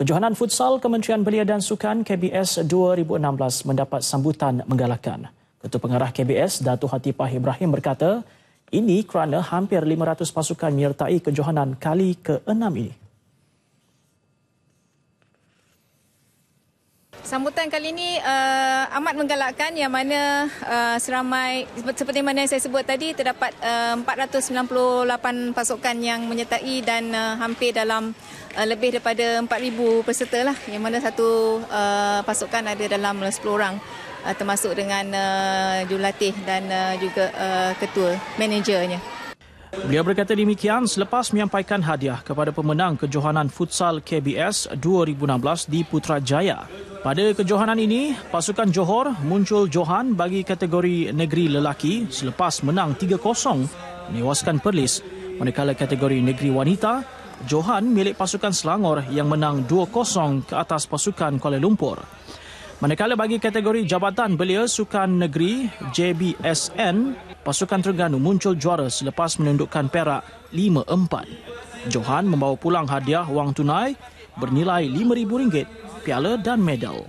Kejohanan Futsal Kementerian Belia dan Sukan KBS 2016 mendapat sambutan menggalakkan. Ketua Pengarah KBS, Datu Hatipah Ibrahim berkata, ini kerana hampir 500 pasukan menyertai kejohanan kali ke-6 ini. Sambutan kali ini uh, amat menggalakkan yang mana uh, seramai seperti mana saya sebut tadi terdapat uh, 498 pasukan yang menyertai dan uh, hampir dalam uh, lebih daripada 4,000 peserta lah yang mana satu uh, pasukan ada dalam 10 orang uh, termasuk dengan uh, jurulatih dan uh, juga uh, ketua manajernya. Beliau berkata demikian selepas menyampaikan hadiah kepada pemenang kejohanan futsal KBS 2016 di Putrajaya. Pada kejohanan ini, pasukan Johor muncul Johan bagi kategori negeri lelaki selepas menang 3-0 menewaskan Perlis. Manakala kategori negeri wanita, Johan milik pasukan Selangor yang menang 2-0 ke atas pasukan Kuala Lumpur. Manakala bagi kategori Jabatan Belia Sukan Negeri JBSN, pasukan Terengganu muncul juara selepas menundukkan Perak 5-4. Johan membawa pulang hadiah wang tunai bernilai RM5,000 piala dan medal.